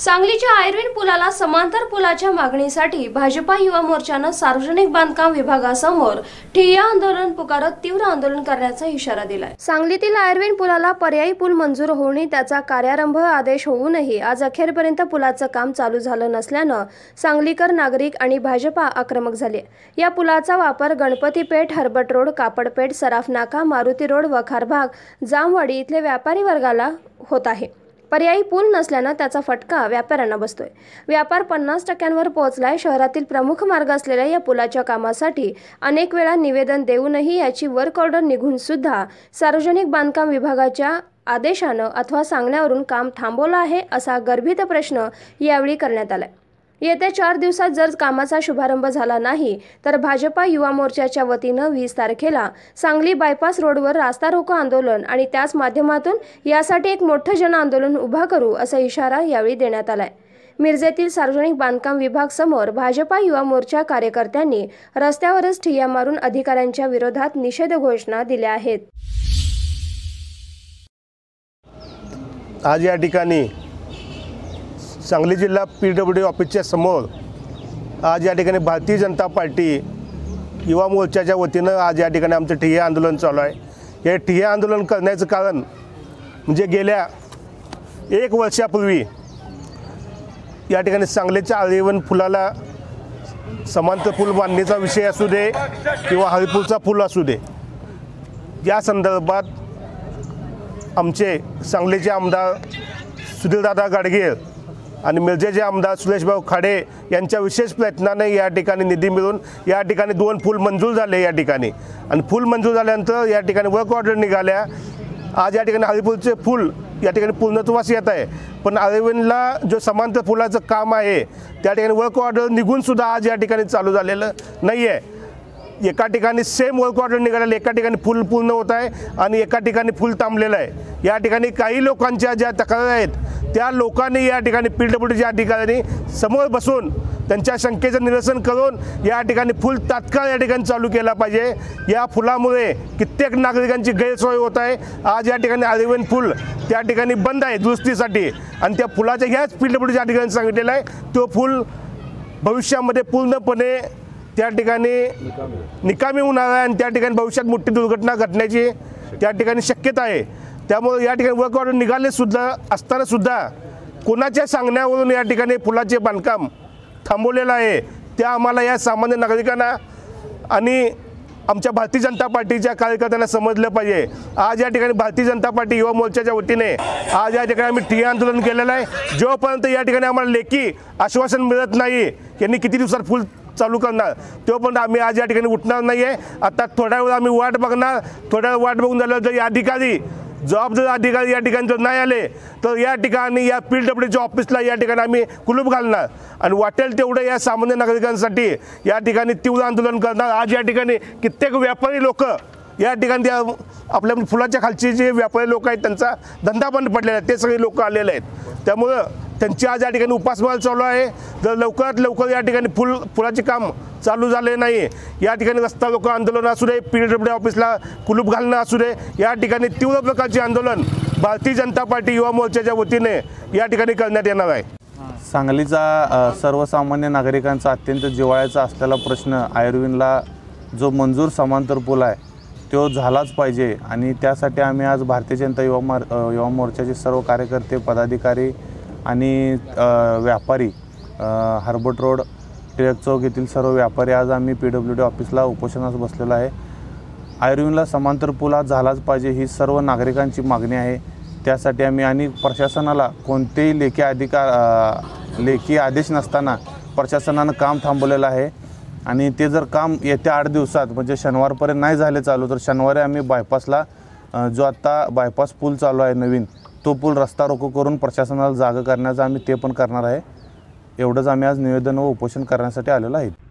सांगलीच्या आयर्विन पुलाला समांतर पुलाच्या मागणीसाठी भाजपा युवा मोर्चानं सार्वजनिक बांधकाम विभागासमोर ठिय्या आंदोलन पुकारत तीव्र आंदोलन करण्याचा इशारा दिलाय सांगलीतील आयर्विन पुलाला पर्यायी पूल मंजूर होऊन त्याचा कार्यारंभ आदेश होऊनही आज अखेरपर्यंत पुलाचं काम चालू झालं नसल्यानं सांगलीकर नागरिक आणि भाजपा आक्रमक झाले या पुलाचा वापर गणपतीपेठ हर्बट रोड कापडपेठ सराफ नाका मारुती रोड वखार भाग जामवाडी इथले व्यापारी वर्गाला होत आहे पर्यायी पूल नसल्यानं त्याचा फटका व्यापाऱ्यांना बसतोय व्यापार पन्नास टक्क्यांवर पोहोचलाय शहरातील प्रमुख मार्ग असलेल्या या पुलाच्या कामासाठी अनेक वेळा निवेदन देऊनही याची वर्क ऑर्डर निघून सुद्धा सार्वजनिक बांधकाम विभागाच्या आदेशानं अथवा सांगण्यावरून काम थांबवलं आहे असा गर्भित प्रश्न यावेळी करण्यात आलाय येत्या चार दिवसात जर कामाचा शुभारंभ झाला नाही तर भाजपा युवा मोर्चाच्या वतीनं वीस तारखेला सांगली बायपास रोडवर रास्ता रोको आंदोलन आणि त्याच माध्यमातून यासाठी एक मोठं जनआंदोलन उभा करू असा इशारा यावेळी देण्यात आलाय मिरजेतील सार्वजनिक बांधकाम विभाग समोर भाजपा युवा मोर्चा कार्यकर्त्यांनी रस्त्यावरच ठिय्या मारून अधिकाऱ्यांच्या विरोधात निषेध घोषणा दिल्या आहेत आज या ठिकाणी सांगली जिल्हा पी डब्ल्यू डी ऑफिसच्या समोर आज या ठिकाणी भारतीय जनता पार्टी युवा मोर्चाच्या वतीनं आज या ठिकाणी आमचं ठिय्या आंदोलन चालू आहे हे ठिय्या आंदोलन करण्याचं कारण म्हणजे गेल्या एक वर्षापूर्वी या ठिकाणी सांगलीच्या आळीवन फुलाला समांतर फुल बांधणीचा विषय असू दे किंवा हरिपूरचा फुल असू दे या संदर्भात आमचे सांगलीचे आमदार सुधीरदादा गाडगीळ आणि मिरजेचे आमदार सुरेशभाऊ खाडे यांच्या विशेष प्रयत्नाने या ठिकाणी निधी मिळून या ठिकाणी दोन फूल मंजूर झाले या ठिकाणी आणि फुल मंजूर झाल्यानंतर या ठिकाणी वर्क ऑर्डर निघाल्या आज या ठिकाणी हरिपूरचे फुल या ठिकाणी पूर्णत्वास येत आहे पण अरविंदला जो समांतर फुलाचं काम आहे त्या ठिकाणी वर्क ऑर्डर निघूनसुद्धा आज या ठिकाणी चालू झालेलं नाही आहे एका ठिकाणी सेम वर्क ऑर्डर निघालेलं एका ठिकाणी फुल पूर्ण होत आहे आणि एका ठिकाणी फुल थांबलेलं आहे या ठिकाणी काही लोकांच्या ज्या तक्रारी आहेत त्या लोकांनी या ठिकाणी पी डब्ल्यू डीच्या ठिकाणी समोर बसून त्यांच्या शंकेचं निरसन करून या ठिकाणी फुल तात्काळ या ठिकाणी चालू केला पाहिजे या फुलामुळे कित्येक नागरिकांची गैरसोय होत आहे आज या ठिकाणी आरिवेन फुल त्या ठिकाणी बंद आहे दुरुस्तीसाठी आणि त्या फुलाच्या ह्याच पी डब्ल्यूच्या ठिकाणी सांगितलेलं आहे तो फुल भविष्यामध्ये पूर्णपणे त्या ठिकाणी निकामी होणार आहे आणि त्या ठिकाणी भविष्यात मोठी दुर्घटना घडण्याची त्या ठिकाणी शक्यता आहे त्यामुळे या ठिकाणी वर्क ऑर्डर निघालेसुद्धा असतानासुद्धा कोणाच्या सांगण्यावरून या ठिकाणी पुलाचे बांधकाम थांबवलेलं आहे त्या आम्हाला या सामान्य नागरिकांना आणि आमच्या भारतीय जनता पार्टीच्या कार्यकर्त्यांना समजलं पाहिजे आज या ठिकाणी भारतीय जनता पार्टी युवा मोर्चाच्या वतीने आज या ठिकाणी आम्ही ठिय्या आंदोलन केलेलं आहे जोपर्यंत या ठिकाणी आम्हाला लेखी आश्वासन मिळत नाही यांनी किती दिवसात फुल चालू करणार तो पण आम्ही आज या ठिकाणी उठणार नाही आहे आता थोड्या वेळ आम्ही वाट बघणार थोड्या वेळ वाट बघून झाल्यावर या अधिकारी जबाबदार अधिकारी या ठिकाणी जर नाही आले तर या ठिकाणी या पी डब्ल्यूच्या ऑफिसला या ठिकाणी आम्ही कुलूप घालणार आणि वाटेल तेवढं या सामान्य नागरिकांसाठी या ठिकाणी तीव्र आंदोलन करणार आज या ठिकाणी कित्येक व्यापारी लोक या ठिकाणी त्या आपल्या फुलाच्या खालचे जे व्यापारी लोक आहेत त्यांचा धंदा बंद पडलेला आहे ते सगळे लोक आलेले आहेत त्यामुळं त्यांची आज या ठिकाणी उपासमार चालू आहे जर लवकरात लवकर या ठिकाणी फुल पुलाचे काम चालू झाले नाही या ठिकाणी रस्ता लोक आंदोलन असू दे पी डब्ल्यू ऑफिसला कुलूप घालणं असू दे या ठिकाणी तीव्र प्रकारचे आंदोलन भारतीय जनता पार्टी युवा मोर्चाच्या वतीने या ठिकाणी करण्यात येणार आहे सांगलीचा सर्वसामान्य नागरिकांचा अत्यंत जिवाळ्याचा असलेला प्रश्न आयुर्विनला जो मंजूर समांतर पूल आहे तो झालाच पाहिजे आणि त्यासाठी आम्ही आज भारतीय जनता युवा मार युवा मोर्चाचे सर्व कार्यकर्ते पदाधिकारी आणि व्यापारी हार्बट रोड टिळक चौक येथील सर्व व्यापारी आज आम्ही पी डब्ल्यू डी ऑफिसला उपोषणास बसलेलो आहे आयर्विनला समांतर पूल आज झालाच पाहिजे ही सर्व नागरिकांची मागणी आहे त्यासाठी आम्ही आणि प्रशासनाला कोणतेही लेखी अधिकार लेखी आदेश नसताना प्रशासनानं काम थांबवलेलं आहे आणि ते जर काम येत्या आठ दिवसात म्हणजे शनिवारपर्यंत नाही झाले चालू तर शनिवारी आम्ही बायपासला जो आत्ता बायपास पूल चालू आहे नवीन तो पूल रस्ता रोको करून प्रशासनाला जागा करण्याचं आम्ही ते पण करणार आहे एवढंच आम्ही आज निवेदन व उपोषण करण्यासाठी आलेलो आहे